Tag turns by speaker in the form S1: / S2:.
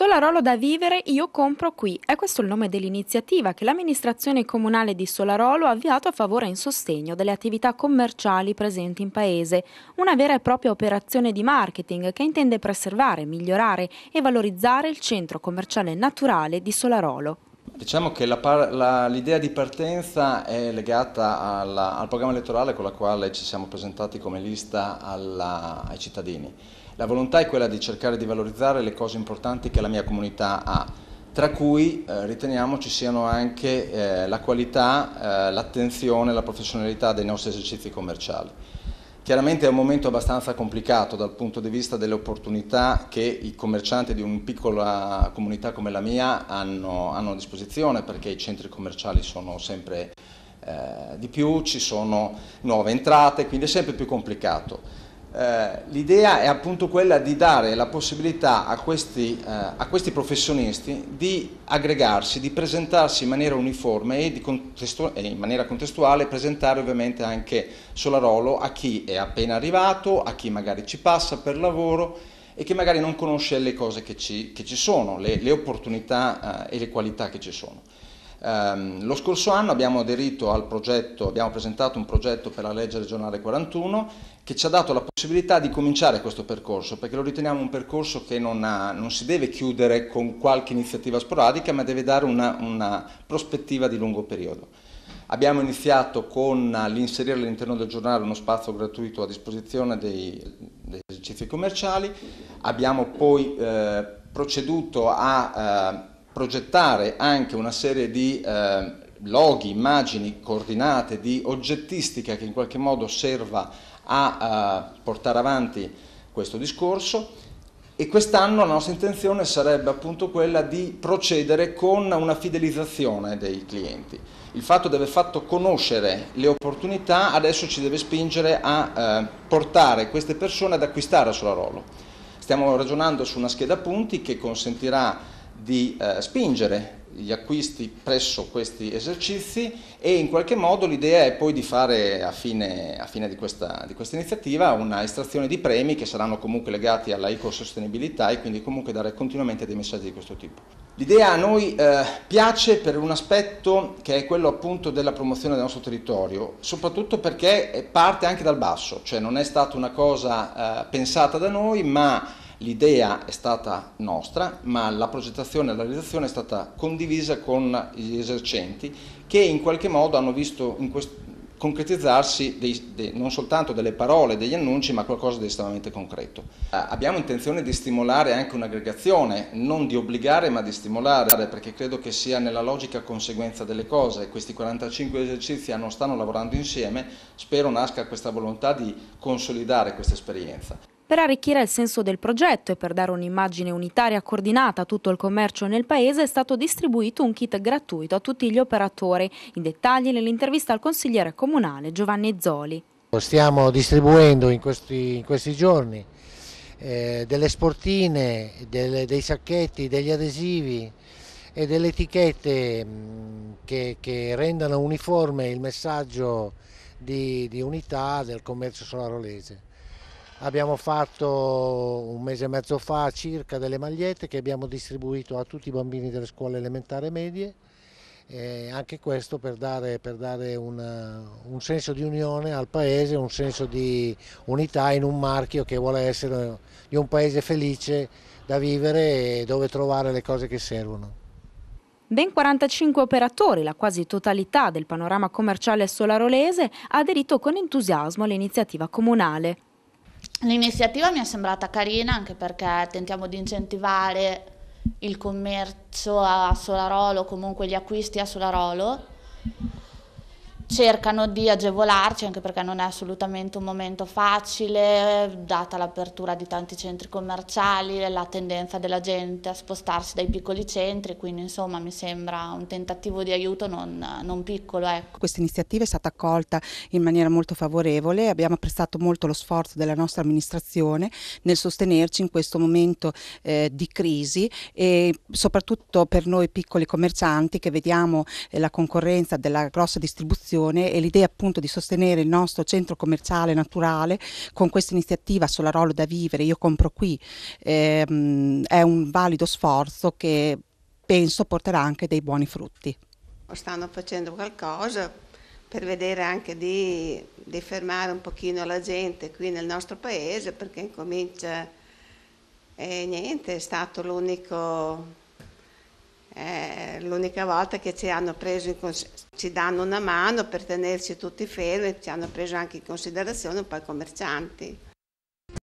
S1: Solarolo da vivere io compro qui. È questo il nome dell'iniziativa che l'amministrazione comunale di Solarolo ha avviato a favore e in sostegno delle attività commerciali presenti in paese. Una vera e propria operazione di marketing che intende preservare, migliorare e valorizzare il centro commerciale naturale di Solarolo.
S2: Diciamo che l'idea di partenza è legata alla, al programma elettorale con la quale ci siamo presentati come lista alla, ai cittadini. La volontà è quella di cercare di valorizzare le cose importanti che la mia comunità ha, tra cui eh, riteniamo ci siano anche eh, la qualità, eh, l'attenzione e la professionalità dei nostri esercizi commerciali. Chiaramente è un momento abbastanza complicato dal punto di vista delle opportunità che i commercianti di una piccola comunità come la mia hanno, hanno a disposizione perché i centri commerciali sono sempre eh, di più, ci sono nuove entrate, quindi è sempre più complicato. Eh, l'idea è appunto quella di dare la possibilità a questi, eh, a questi, professionisti di aggregarsi, di presentarsi in maniera uniforme e, e, in maniera contestuale presentare ovviamente anche Solarolo a chi è appena arrivato, a chi magari ci passa per lavoro e che magari non conosce le cose che ci, che ci sono, le, le opportunità eh, e le qualità che ci sono. Um, lo scorso anno abbiamo aderito al progetto, abbiamo presentato un progetto per la legge regionale 41 che ci ha dato la possibilità di cominciare questo percorso perché lo riteniamo un percorso che non, ha, non si deve chiudere con qualche iniziativa sporadica ma deve dare una, una prospettiva di lungo periodo. Abbiamo iniziato con l'inserire all'interno del giornale uno spazio gratuito a disposizione dei, degli esercizi commerciali, abbiamo poi eh, proceduto a eh, progettare anche una serie di eh, loghi, immagini, coordinate, di oggettistica che in qualche modo serva a eh, portare avanti questo discorso e quest'anno la nostra intenzione sarebbe appunto quella di procedere con una fidelizzazione dei clienti. Il fatto di aver fatto conoscere le opportunità adesso ci deve spingere a eh, portare queste persone ad acquistare sulla Rolo. Stiamo ragionando su una scheda punti che consentirà di eh, spingere gli acquisti presso questi esercizi e in qualche modo l'idea è poi di fare a fine, a fine di, questa, di, questa, iniziativa una estrazione di premi che saranno comunque legati alla ecosostenibilità e quindi comunque dare continuamente dei messaggi di questo tipo. L'idea a noi eh, piace per un aspetto che è quello appunto della promozione del nostro territorio, soprattutto perché parte anche dal basso, cioè non è stata una cosa eh, pensata da noi ma L'idea è stata nostra, ma la progettazione e la realizzazione è stata condivisa con gli esercenti che in qualche modo hanno visto concretizzarsi dei, de, non soltanto delle parole, degli annunci, ma qualcosa di estremamente concreto. Abbiamo intenzione di stimolare anche un'aggregazione, non di obbligare ma di stimolare, perché credo che sia nella logica conseguenza delle cose. Questi 45 esercizi non stanno lavorando insieme, spero nasca questa volontà di consolidare questa esperienza.
S1: Per arricchire il senso del progetto e per dare un'immagine unitaria coordinata a tutto il commercio nel paese è stato distribuito un kit gratuito a tutti gli operatori. In dettagli nell'intervista al consigliere comunale Giovanni Zoli.
S3: Stiamo distribuendo in questi, in questi giorni eh, delle sportine, delle, dei sacchetti, degli adesivi e delle etichette mm, che, che, rendano uniforme il messaggio di, di unità del commercio solarolese. Abbiamo fatto un mese e mezzo fa circa delle magliette che abbiamo distribuito a tutti i bambini delle scuole elementari e medie, e anche questo per dare, per dare una, un senso di unione al paese, un senso di unità in un marchio che vuole essere di un paese felice da vivere e dove trovare le cose che servono.
S1: Ben 45 operatori, la quasi totalità del panorama commerciale solarolese, ha aderito con entusiasmo all'iniziativa comunale. L'iniziativa mi è sembrata carina anche perché tentiamo di incentivare il commercio a Solarolo, comunque gli acquisti a Solarolo cercano di agevolarci anche perché non è assolutamente un momento facile, data l'apertura di tanti centri commerciali, la tendenza della gente a spostarsi dai piccoli centri, quindi insomma mi sembra un tentativo di aiuto non, non piccolo. Ecco. Questa iniziativa è stata accolta in maniera molto favorevole, abbiamo apprezzato molto lo sforzo della nostra amministrazione nel sostenerci in questo momento eh, di crisi e soprattutto per noi piccoli commercianti che vediamo eh, la concorrenza della grossa distribuzione produzione e l'idea appunto di sostenere il nostro centro commerciale naturale con questa iniziativa sulla Solarolo da vivere, io compro qui, ehm, è un valido sforzo che penso porterà anche dei buoni frutti. Stanno facendo qualcosa per vedere anche di, di fermare un pochino la gente qui nel nostro paese perché incomincia e niente, è stato l'unico eh, l'unica volta che ci hanno preso ci danno una mano per tenerci tutti fermi, ci hanno preso anche in considerazione un po' i commercianti.